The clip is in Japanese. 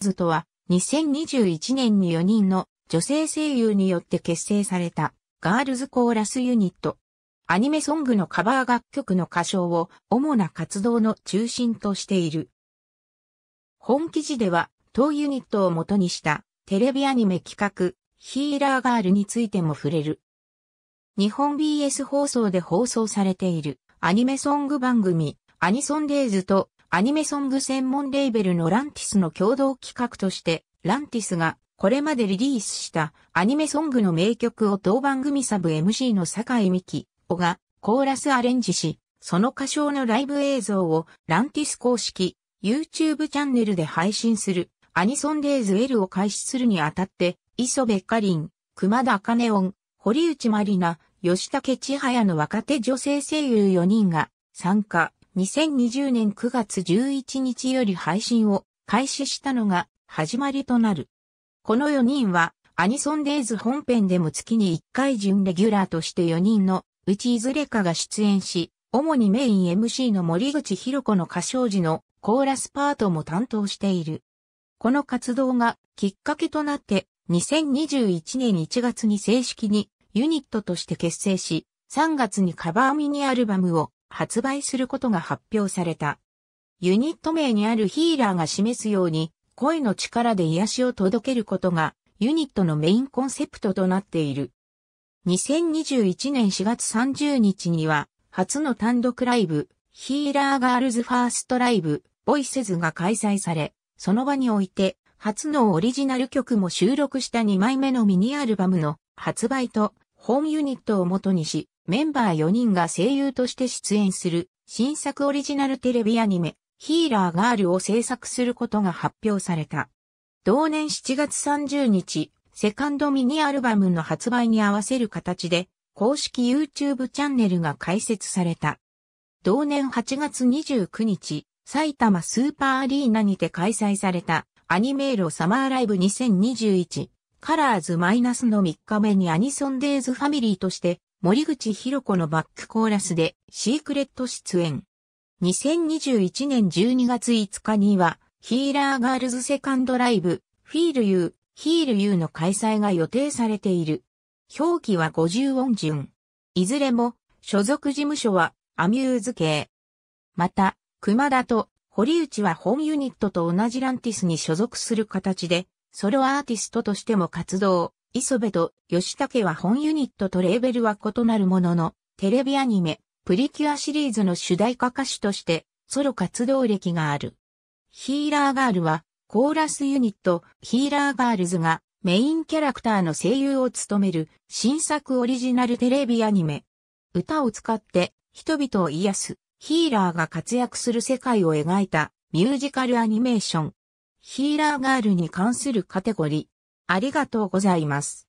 ズとは、2021年に4人の女性声優によって結成されたガールズコーラスユニット。アニメソングのカバー楽曲の歌唱を主な活動の中心としている。本記事では当ユニットを元にしたテレビアニメ企画ヒーラーガールについても触れる。日本 BS 放送で放送されているアニメソング番組アニソンデイズとアニメソング専門レーベルのランティスの共同企画として、ランティスがこれまでリリースしたアニメソングの名曲を同番組サブ MC の坂井美希、小がコーラスアレンジし、その歌唱のライブ映像をランティス公式 YouTube チャンネルで配信するアニソンデイズ L を開始するにあたって、磯部カリン、熊田カネオン、堀内まりな、吉武千早の若手女性声優4人が参加。2020年9月11日より配信を開始したのが始まりとなる。この4人はアニソンデイズ本編でも月に1回準レギュラーとして4人のうちいずれかが出演し、主にメイン MC の森口博子の歌唱時のコーラスパートも担当している。この活動がきっかけとなって2021年1月に正式にユニットとして結成し、3月にカバーミニアルバムを発売することが発表された。ユニット名にあるヒーラーが示すように、声の力で癒しを届けることが、ユニットのメインコンセプトとなっている。2021年4月30日には、初の単独ライブ、ヒーラーガールズファーストライブ、ボイセズが開催され、その場において、初のオリジナル曲も収録した2枚目のミニアルバムの発売と、ホームユニットを元にし、メンバー4人が声優として出演する新作オリジナルテレビアニメ、ヒーラーガールを制作することが発表された。同年7月30日、セカンドミニアルバムの発売に合わせる形で、公式 YouTube チャンネルが開設された。同年8月29日、埼玉スーパーアリーナにて開催されたアニメールサマーライブ2021カラーズマイナスの3日目にアニソンデイズファミリーとして森口博子のバックコーラスでシークレット出演。2021年12月5日には、ヒーラーガールズセカンドライブ、フィールユー、ヒールユーの開催が予定されている。表記は50音順。いずれも、所属事務所は、アミューズ系。また、熊田と堀内は本ユニットと同じランティスに所属する形で、ソロアーティストとしても活動。磯部と吉武は本ユニットとレーベルは異なるものの、テレビアニメ、プリキュアシリーズの主題歌歌手として、ソロ活動歴がある。ヒーラーガールは、コーラスユニット、ヒーラーガールズが、メインキャラクターの声優を務める、新作オリジナルテレビアニメ。歌を使って、人々を癒す、ヒーラーが活躍する世界を描いた、ミュージカルアニメーション。ヒーラーガールに関するカテゴリー。ありがとうございます。